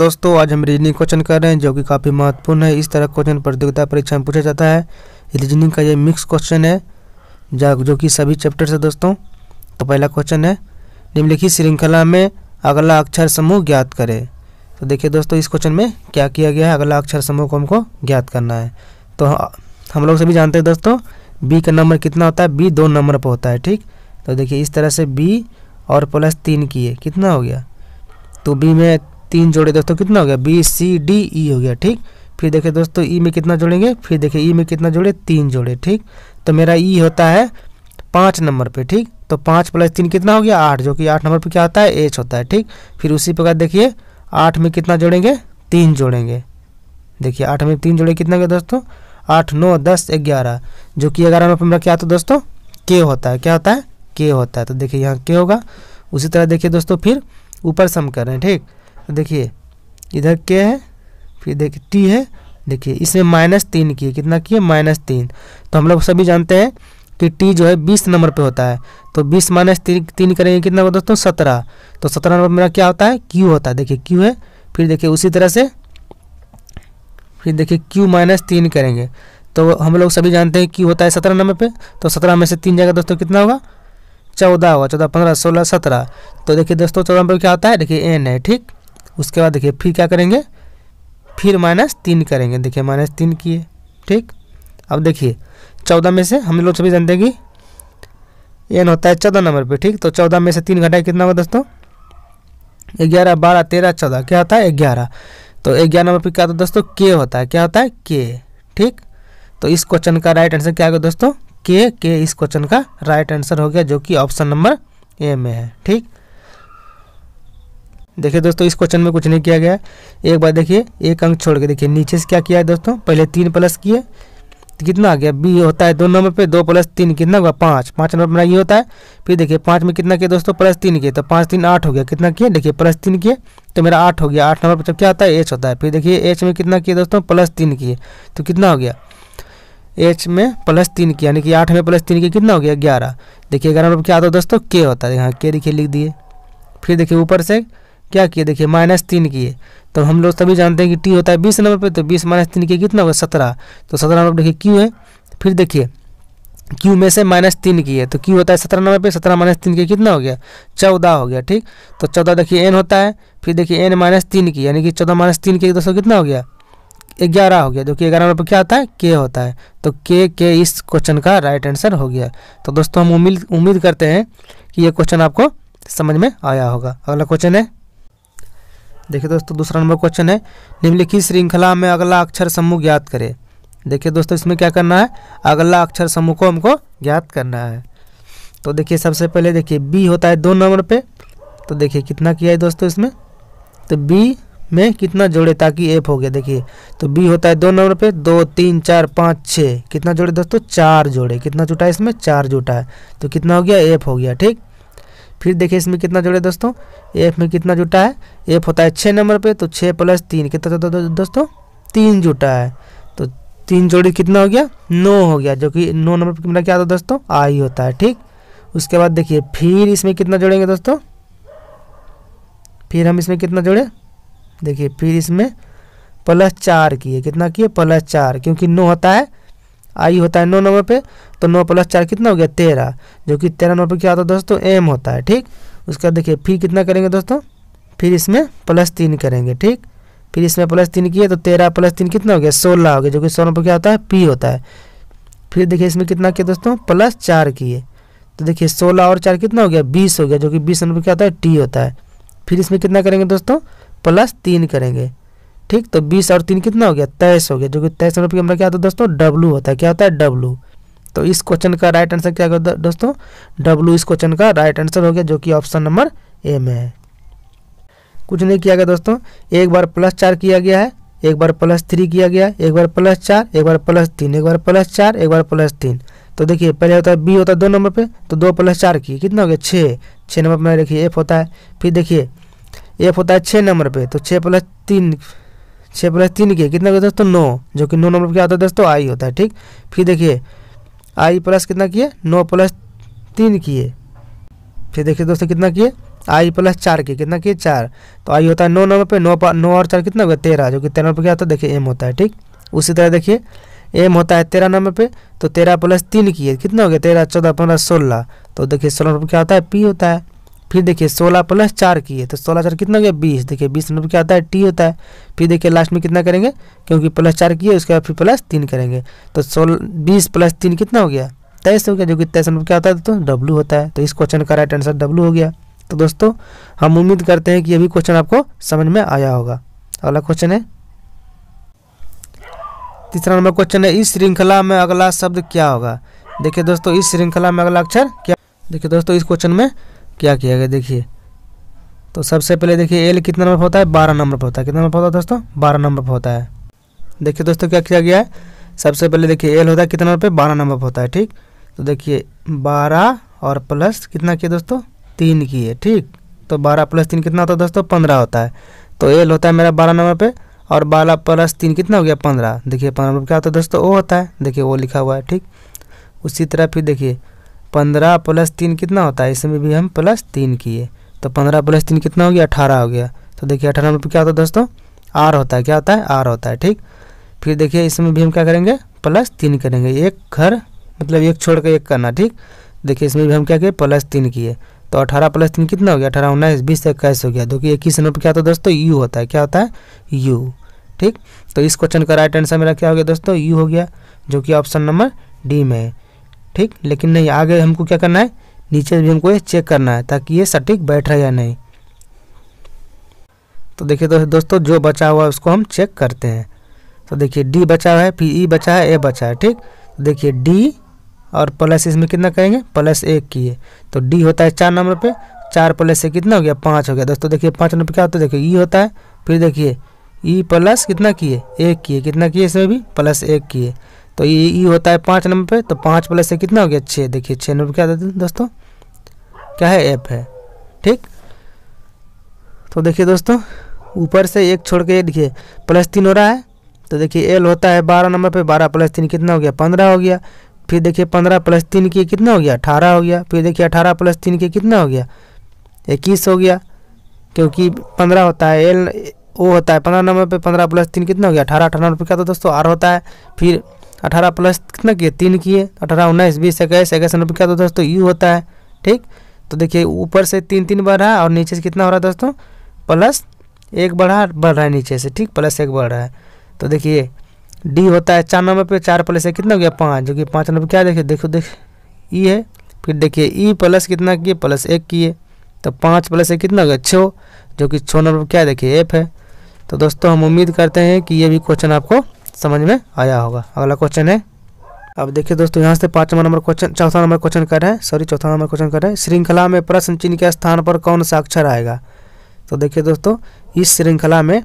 दोस्तों आज हम रीजनिंग क्वेश्चन कर रहे हैं जो कि काफ़ी महत्वपूर्ण है इस तरह क्वेश्चन प्रतियोगिता परीक्षा में पूछा जाता है रीजनिंग का ये मिक्स क्वेश्चन है जो कि सभी चैप्टर से दोस्तों तो पहला क्वेश्चन है निम्नलिखित श्रृंखला में अगला अक्षर समूह ज्ञात करें तो देखिए दोस्तों इस क्वेश्चन में क्या किया गया है अगला अक्षर समूह को हमको ज्ञात करना है तो हम लोग सभी जानते हैं दोस्तों बी का नंबर कितना होता है बी दो नंबर पर होता है ठीक तो देखिए इस तरह से बी और प्लस तीन किए कितना हो गया तो बी में तीन जोड़े दोस्तों कितना हो गया बी सी डी ई हो गया ठीक फिर देखिए दोस्तों ई e में कितना जोड़ेंगे फिर देखिए ई e में कितना जोड़े तीन जोड़े ठीक तो मेरा ई e होता है पाँच नंबर पे ठीक तो पाँच प्लस तीन कितना हो गया आठ जो कि आठ नंबर पे क्या होता है एच होता है ठीक फिर उसी प्रकार देखिए आठ में कितना जोड़ेंगे तीन जोड़ेंगे देखिए आठ में तीन जोड़े कितना गया दोस्तों आठ नौ दस ग्यारह जो कि ग्यारह नंबर पर मेरा क्या होता है दोस्तों के होता है क्या होता है के होता है तो देखिए यहाँ के होगा उसी तरह देखिए दोस्तों फिर ऊपर सम कर रहे हैं ठीक तो देखिए इधर के है फिर देखिए टी है देखिए इसमें माइनस तीन की है कितना की है माइनस तीन तो हम लोग सभी जानते हैं कि टी जो है बीस नंबर पे होता है तो बीस माइनस तीन तीन करेंगे कितना होगा दोस्तों सत्रह तो सत्रह नंबर मेरा क्या होता है क्यू होता है देखिए क्यू है फिर देखिए उसी तरह से फिर देखिए क्यू माइनस तीन करेंगे तो हम लोग सभी जानते हैं क्यू होता है सत्रह नंबर पर तो सत्रह में से तीन जाएगा दोस्तों कितना होगा चौदह होगा चौदह पंद्रह सोलह सत्रह तो देखिए दोस्तों चौदह नंबर क्या होता है देखिए एन है ठीक उसके बाद देखिए फिर क्या करेंगे फिर माइनस तीन करेंगे देखिए माइनस तीन किए ठीक अब देखिए चौदह में से हम लोग सभी जानते हैं कि एन होता है चौदह नंबर पे ठीक तो चौदह में से तीन घटाए कितना होगा दोस्तों ग्यारह बारह तेरह चौदह क्या होता है ग्यारह तो ग्यारह नंबर पर क्या होता है दोस्तों के होता है क्या होता है के ठीक तो इस क्वेश्चन का राइट आंसर क्या होगा दोस्तों के के इस क्वेश्चन का राइट आंसर हो गया जो कि ऑप्शन नंबर ए में है ठीक देखिए दोस्तों इस क्वेश्चन में कुछ नहीं किया गया है एक बार देखिए एक अंक छोड़ के देखिए नीचे से क्या किया है दोस्तों पहले तीन प्लस किए तो कितना आ गया बी होता है दो नंबर पे दो प्लस तीन कितना हुआ पाँच पाँच नंबर मेरा ये होता है फिर देखिए पाँच में कितना किया दोस्तों प्लस तीन किए तो पाँच तीन आठ हो गया कितना किए देखिए प्लस तीन किए तो मेरा आठ हो गया आठ नंबर पर जब क्या होता है एच होता है फिर देखिए एच में कितना किए दोस्तों प्लस तीन किए तो कितना हो गया एच में प्लस तीन किया यानी कि आठ में प्लस तीन की कितना हो गया ग्यारह देखिए ग्यारह नंबर क्या आता है दोस्तों के होता है यहाँ के देखिए लिख दिए फिर देखिए ऊपर से क्या किए देखिए माइनस तीन किए तो हम लोग सभी जानते हैं कि टी होता है बीस नंबर पे तो बीस माइनस तीन किए कितना होगा सत्रह तो सत्रह नंबर देखिए क्यू है फिर देखिए क्यू में से माइनस तीन की है तो क्यू होता है सत्रह नंबर पे सत्रह माइनस तीन के कितना हो गया चौदह हो गया ठीक तो चौदह देखिए एन होता है फिर देखिए एन माइनस तीन की यानी कि चौदह माइनस तीन के दोस्तों कितना हो गया ग्यारह हो गया जो कि ग्यारह नंबर पर क्या आता है के होता है तो के के इस क्वेश्चन का राइट आंसर हो गया तो दोस्तों हम उम्मीद उम्मीद करते हैं कि ये क्वेश्चन आपको समझ में आया होगा अगला क्वेश्चन है देखिए दोस्तों दूसरा नंबर क्वेश्चन है निम्नलिखित श्रृंखला में अगला अक्षर समूह ज्ञात करें देखिए दोस्तों इसमें क्या करना है अगला अक्षर समूह को हमको ज्ञात करना है तो देखिए सबसे पहले देखिए बी होता है दो नंबर पे तो देखिए कितना किया है दोस्तों इसमें तो बी में कितना जोड़े ताकि एफ हो गया देखिए तो बी होता है दो नंबर पे दो तीन चार पाँच छः कितना जोड़े दोस्तों चार जोड़े कितना जुटा है इसमें चार जुटा है तो कितना हो गया एफ हो गया ठीक फिर देखिए इसमें कितना जुड़े दोस्तों एफ में कितना जुटा है एफ होता है छः नंबर पे तो छः प्लस तीन कितना जुटा दोस्तों तीन जुटा है तो तीन जोड़ी कितना हो गया नौ हो गया जो कि नौ नंबर पर मेरा क्या होता है दोस्तों आई होता है ठीक उसके बाद देखिए फिर इसमें कितना जोड़ेंगे दोस्तों फिर हम इसमें कितना जोड़े देखिए फिर इसमें प्लस चार किए कितना किए प्लस चार क्योंकि नौ होता है आई होता है नौ नंबर पे तो नौ प्लस चार कितना हो गया तेरह जो कि तेरह नंबर पे क्या होता है दोस्तों एम होता है ठीक उसके बाद देखिए फिर कितना करेंगे दोस्तों फिर इसमें प्लस तीन करेंगे ठीक फिर इसमें प्लस तीन किए तो तेरह प्लस तीन कितना हो गया सोलह हो गया जो कि सोलह पर क्या होता है पी होता है फिर देखिए इसमें कितना किए दोस्तों प्लस चार किए तो देखिए सोलह और चार कितना हो गया बीस हो गया जो कि बीस नंबर क्या होता है टी होता है फिर इसमें कितना करेंगे दोस्तों प्लस तीन करेंगे ठीक तो बीस और तीन कितना हो गया तेईस हो गया जो कि तेईस नंबर हमारा मतलब क्या होता है दोस्तों डब्लू होता है क्या होता है डब्लू तो इस क्वेश्चन का राइट आंसर क्या है दोस्तों डब्लू इस क्वेश्चन का राइट आंसर हो गया जो कि ऑप्शन नंबर ए में है कुछ नहीं किया गया दोस्तों एक बार प्लस चार किया गया है एक बार प्लस थ्री किया गया एक बार प्लस चार एक बार प्लस तीन एक बार प्लस चार एक बार प्लस तीन तो देखिए पहले होता है बी होता है दो नंबर पे तो दो प्लस चार किए कितना हो गया छः छः नंबर पर देखिए एफ होता है फिर देखिए एफ होता है छः नंबर पे तो छः प्लस तीन छः प्लस तीन के कितना किया दोस्तों नौ जो कि नौ नंबर पर क्या होता है दोस्तों आई होता है ठीक फिर देखिए आई प्लस कितना किए नौ प्लस तीन किए फिर देखिए दोस्तों कितना किए आई प्लस चार के कितना किए चार तो आई होता है नौ नंबर पे नौ नौ और चार कितना होगा तेरह जो कि तेरह नंबर क्या होता है देखिए एम होता है ठीक उसी तरह देखिए एम होता है तेरह नंबर पे तो तेरह प्लस तीन किए कितना हो गया तेरह चौदह पंद्रह सोलह तो देखिए सोलह नंबर क्या होता है पी होता है फिर देखिए सोलह प्लस चार की है तो सोलह चार कितना हो गया बीस देखिए बीस नंबर मतलब क्या आता है टी होता है फिर देखिए लास्ट में कितना करेंगे क्योंकि प्लस चार की है उसके बाद फिर प्लस तीन करेंगे तो सोलह बीस प्लस तीन कितना हो गया तेईस हो गया जो कि तेईस नंबर मतलब क्या होता है तो डब्लू होता है तो इस क्वेश्चन का राइट आंसर डब्लू हो गया तो दोस्तों हम उम्मीद करते हैं कि अभी क्वेश्चन आपको समझ में आया होगा अगला क्वेश्चन है तीसरा नंबर क्वेश्चन है इस श्रृंखला में अगला शब्द क्या होगा देखिए दोस्तों इस श्रृंखला में अगला अक्षर क्या देखिए दोस्तों इस क्वेश्चन में क्या किया गया देखिए तो सबसे पहले देखिए एल कितना नंबर पर होता है बारह नंबर पर होता है कितना नंबर पर होता है दोस्तों बारह नंबर पर होता है देखिए दोस्तों क्या किया गया है सबसे पहले देखिए एल होता है कितना नंबर पर बारह नंबर पर होता है ठीक तो देखिए बारह और प्लस कितना किया दोस्तों तीन की है ठीक तो बारह प्लस तीन कितना होता है दोस्तों पंद्रह होता है तो एल होता है मेरा बारह नंबर पे और बारह प्लस तीन कितना हो गया पंद्रह देखिए पंद्रह नंबर क्या होता है दोस्तों ओ होता है देखिए वो लिखा हुआ है ठीक उसी तरह फिर देखिए पंद्रह प्लस तीन कितना होता है इसमें भी हम प्लस तीन किए तो पंद्रह प्लस तीन कितना हो गया अठारह हो गया तो देखिए अठारह में क्या होता है दोस्तों आर होता है क्या होता है आर होता है ठीक फिर देखिए इसमें भी हम क्या करेंगे प्लस तीन करेंगे एक घर मतलब एक छोड़ कर एक करना ठीक देखिए इसमें भी हम क्या किए प्लस तीन किए तो अठारह प्लस तीन कितना हो गया अठारह उन्नीस बीस इक्कीस हो गया देखिए कि इक्कीस नंबर पर क्या होता है दोस्तों यू होता है क्या होता है यू ठीक तो इस क्वेश्चन का राइट आंसर मेरा क्या हो गया दोस्तों यू हो गया जो कि ऑप्शन नंबर डी में है ठीक लेकिन नहीं आगे हमको क्या करना है नीचे भी हमको ये चेक करना है ताकि ये सटीक बैठ रहा है या नहीं तो देखिए दो, दोस्तों जो बचा हुआ है उसको हम चेक करते हैं तो देखिए डी बचा हुआ है फिर ई e बचा है ए बचा है ठीक तो देखिए डी और प्लस इसमें कितना करेंगे प्लस एक किए तो डी होता है चार नंबर पे चार प्लस से कितना हो गया पाँच हो गया दोस्तों देखिए पाँच नंबर क्या होता है देखिए ई e होता है फिर देखिए ई e प्लस कितना किए एक किए कितना किए इसमें भी प्लस एक किए तो ये होता है पाँच नंबर पे तो पाँच प्लस से कितना हो गया छः देखिए छः नंबर क्या देते दोस्तों क्या है एफ है ठीक तो देखिए दोस्तों ऊपर से एक छोड़ के देखिए प्लस तीन हो रहा है तो देखिए एल होता है बारह नंबर पे बारह प्लस तीन कितना हो गया पंद्रह हो गया फिर देखिए पंद्रह प्लस तीन की कितना हो गया अठारह हो गया फिर देखिए अठारह प्लस तीन की कितना हो गया इक्कीस हो गया क्योंकि पंद्रह होता है एल ओ होता है पंद्रह नंबर पे पंद्रह प्लस तीन कितना हो गया अठारह अठारह नंबर पे क्या था दोस्तों आर होता है फिर अठारह प्लस कितना किए तीन किए अठारह उन्नीस बीस इक्कीस इक्कीस नब्बे क्या तो दोस्तों यू होता है ठीक तो देखिए ऊपर से तीन तीन बढ़ रहा है और नीचे से कितना हो रहा है दोस्तों प्लस एक बढ़ा बढ़ रहा है नीचे से ठीक प्लस एक बढ़ रहा है तो देखिए डी होता है चार नंबर पर चार प्लस एक कितना हो गया पाँच जो कि पाँच नंबर क्या देखिए देखो देख ई है फिर देखिए ई प्लस कितना किए प्लस एक किए तो पाँच प्लस एक कितना हो गया छः जो कि छः नंबर क्या देखिए एफ है तो दोस्तों हम उम्मीद करते हैं कि ये भी क्वेश्चन आपको समझ में आया होगा अगला क्वेश्चन है अब देखिए दोस्तों यहाँ से पांचवा नंबर क्वेश्चन चौथा नंबर क्वेश्चन कर रहे हैं सॉरी चौथा नंबर क्वेश्चन कर रहे हैं श्रृंखला में प्रश्न चिन्ह के स्थान पर कौन सा अक्षर आएगा तो देखिए दोस्तों इस श्रृंखला में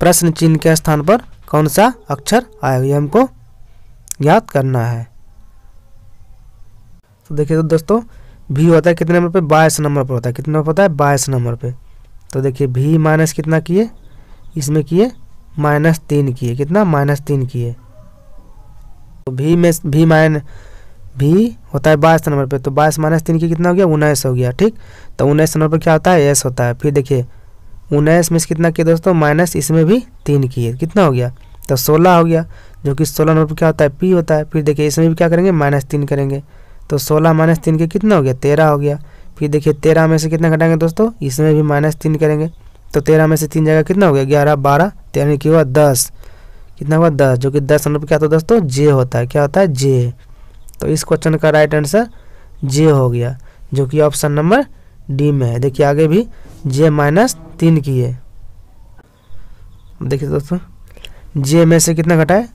प्रश्न चिन्ह के स्थान पर कौन सा अक्षर आएगा ये हमको याद करना है तो देखिए तो दोस्तों भी होता है कितने नंबर पे बाईस नंबर पर होता है कितने पर होता है बाईस नंबर पे तो देखिए भी माइनस कितना किए इसमें किए माइनस तीन की है कितना माइनस तीन की है तो भी में भी माइन भी होता है बाईस नंबर पे तो बाईस माइनस तीन की कितना हो गया उन्नीस हो गया ठीक तो उन्नीस नंबर पर क्या होता है एस होता है फिर देखिए उन्नीस में कितना किया दोस्तों माइनस इसमें भी तीन की है कितना हो गया तो सोलह हो गया जो कि सोलह नंबर पर क्या होता है पी होता है फिर देखिए इसमें भी क्या करेंगे माइनस तीन करेंगे तो सोलह माइनस तीन के कितना हो गया तेरह हो गया फिर देखिए तेरह में से कितना घटाएंगे दोस्तों इसमें भी माइनस तीन करेंगे तो तेरह में से तीन जगह कितना हो गया ग्यारह बारह तेरह की हुआ दस कितना हुआ दस जो कि दस नंबर क्या होता है दोस्तों जे होता है क्या होता है जे तो इस क्वेश्चन का राइट आंसर जे हो गया जो कि ऑप्शन नंबर डी में है देखिए आगे भी जे माइनस तीन की है देखिए दोस्तों जे में से कितना घटाए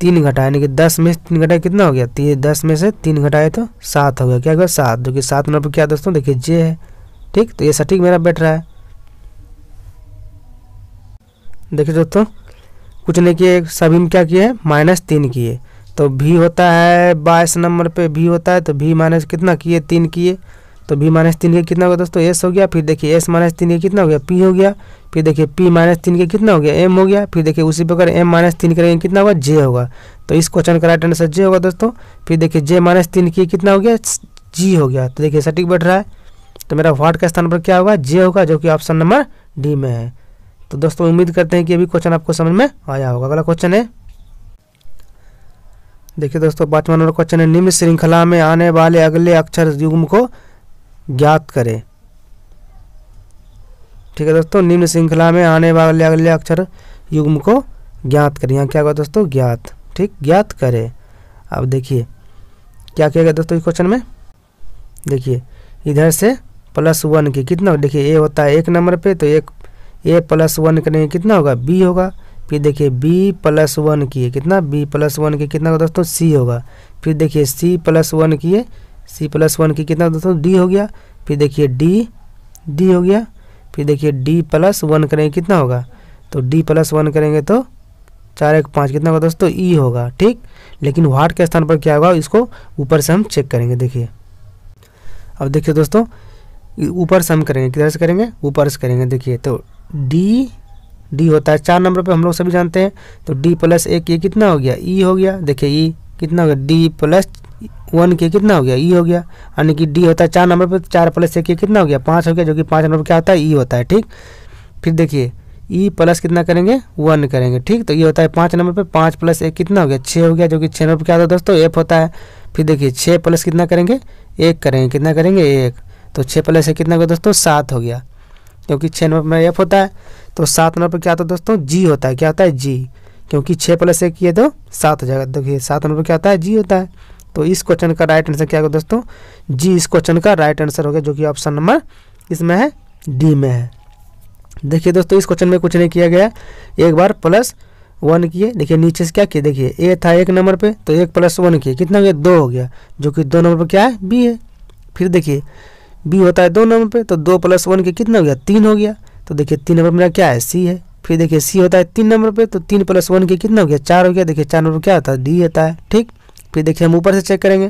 तीन घटाए यानी कि दस में से तीन घटाए कितना हो गया तीन दस में से तीन घटाए तो सात हो गया क्या हो गया सात जो कि सात नंबर क्या दोस्तों देखिए जे है ठीक तो ये सटीक मेरा बैठ रहा है देखिए दोस्तों कुछ नहीं किए सभी में क्या किए माइनस तीन किए तो भी होता है बाईस नंबर पे भी होता है तो भी माइनस कितना किए तीन किए तो भी माइनस तीन के कितना हो गया दोस्तों एस हो गया फिर देखिए एस माइनस तीन के कितना हो गया पी हो गया फिर देखिए पी माइनस तीन के कितना हो गया एम हो गया फिर देखिए उसी प्रकार एम माइनस तीन करेंगे कितना होगा जे होगा तो इस क्वेश्चन का राइट आंसर जे होगा दोस्तों फिर देखिए जे माइनस तीन के कितना हो गया जी हो गया तो देखिए सटीक बैठ रहा है तो मेरा वाट का स्थान पर क्या होगा जे होगा जो कि ऑप्शन नंबर डी में है तो दोस्तों उम्मीद करते हैं कि अभी क्वेश्चन आपको समझ में आया होगा अगला क्वेश्चन है देखिए दोस्तों पांचवा नंबर क्वेश्चन है निम्न श्रृंखला में आने वाले अगले अक्षर युग्म को ज्ञात करें ठीक है दोस्तों निम्न श्रृंखला में आने वाले अगले अक्षर युग्म को ज्ञात करें यहाँ क्या होगा दोस्तों ज्ञात ठीक ज्ञात करें अब देखिए क्या किया गया दोस्तों इस क्वेश्चन में देखिए इधर से प्लस वन की कितना देखिए ए होता है एक नंबर पे तो एक ए प्लस वन करेंगे कितना होगा बी होगा फिर देखिए बी प्लस वन किए कितना बी प्लस वन के कितना होगा दोस्तों सी होगा फिर देखिए सी प्लस वन किए सी प्लस वन की कितना दोस्तों डी हो गया फिर देखिए डी डी हो गया फिर देखिए डी प्लस वन करेंगे कितना होगा तो डी प्लस वन करेंगे तो चार एक पाँच कितना होगा दोस्तों ई होगा ठीक लेकिन वाट के स्थान पर क्या होगा इसको ऊपर से हम चेक करेंगे देखिए अब देखिए दोस्तों ऊपर से हम करेंगे किधर से करेंगे ऊपर से करेंगे देखिए तो डी डी होता है चार नंबर पे हम लोग सभी जानते हैं तो डी प्लस एक ये कितना हो गया ई e हो गया देखिए ई e कितना हो गया डी प्लस वन के कितना हो गया ई e हो गया यानी कि डी होता है चार नंबर पर तो चार प्लस एक ये कितना हो गया पाँच हो गया जो कि पाँच नंबर पर क्या होता है ई होता है ठीक फिर देखिए ई प्लस कितना करेंगे वन करेंगे ठीक तो ये होता है पाँच नंबर पर पाँच प्लस एक कितना हो गया छः हो गया जो कि छः नंबर पर क्या होता है दोस्तों एफ होता है फिर देखिए छः प्लस कितना करेंगे एक करेंगे कितना करेंगे एक तो छः प्लस एक कितना हो गया दोस्तों सात हो गया क्योंकि छः नंबर में एफ होता है तो सात नंबर पर क्या होता है दोस्तों जी होता है क्या होता है जी क्योंकि छः प्लस एक ये तो सात हो जाएगा देखिए सात नंबर पर क्या होता है जी होता है तो इस क्वेश्चन का राइट आंसर क्या होगा दोस्तों जी इस क्वेश्चन का राइट आंसर हो गया जो कि ऑप्शन नंबर इसमें है डी में है देखिए दोस्तों इस क्वेश्चन में कुछ नहीं किया गया एक बार प्लस वन किए देखिए नीचे से क्या किए देखिए ए था एक नंबर पे तो एक प्लस वन किए कितना हो गया दो हो गया जो कि दो नंबर पर क्या है बी है फिर देखिए बी होता है दो नंबर पे तो दो प्लस वन के कितना हो गया तीन हो गया तो देखिए तीन नंबर मेरा क्या है सी है फिर देखिए सी होता है तीन नंबर पे तो तीन प्लस वन के कितना हो गया चार हो गया देखिए चार नंबर क्या होता है डी होता है ठीक फिर देखिए हम ऊपर से चेक करेंगे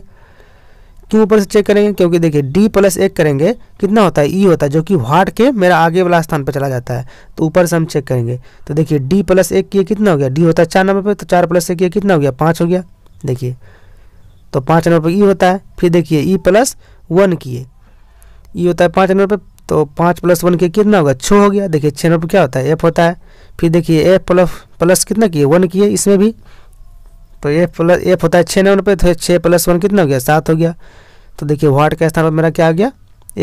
क्यों ऊपर से चेक करेंगे क्योंकि देखिए डी प्लस एक करेंगे कितना होता है ई e होता है जो कि वाट के मेरा आगे वाला स्थान पर चला जाता है तो ऊपर से हम चेक करेंगे तो देखिए डी प्लस एक किए कितना हो गया डी होता है चार नंबर पर तो चार प्लस एक किए कितना हो गया पाँच हो गया देखिए तो पाँच नंबर पर ई e होता है फिर देखिए ई प्लस वन किए ये होता है पाँच नंबर पर तो पाँच प्लस वन के कितना होगा छः हो गया देखिए छः नंबर पर क्या होता है एफ होता है फिर देखिए एफ प्लस प्लस कितना किए वन किए इसमें भी तो एफ प्लस एफ होता है छः नंबर पर तो छः प्लस वन कितना हो गया सात हो गया तो देखिए वाट का स्थान पर मेरा क्या आ गया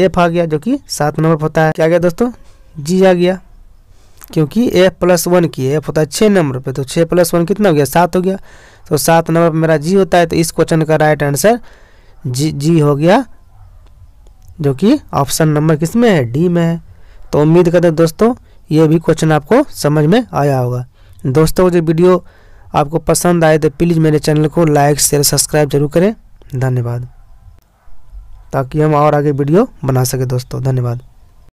एफ आ गया जो कि सात नंबर पर होता है क्या गया दोस्तों जी आ गया क्योंकि एफ प्लस वन की एफ होता है छः नंबर पे तो छः प्लस वन कितना हो गया सात हो गया तो सात नंबर पर मेरा जी होता है तो इस क्वेश्चन का राइट आंसर जी जी हो गया जो कि ऑप्शन नंबर किस में है डी में है तो उम्मीद करते दोस्तों ये भी क्वेश्चन आपको समझ में आया होगा दोस्तों जो वीडियो आपको पसंद आए तो प्लीज़ मेरे चैनल को लाइक शेयर सब्सक्राइब जरूर करें धन्यवाद ताकि हम और आगे वीडियो बना सके दोस्तों धन्यवाद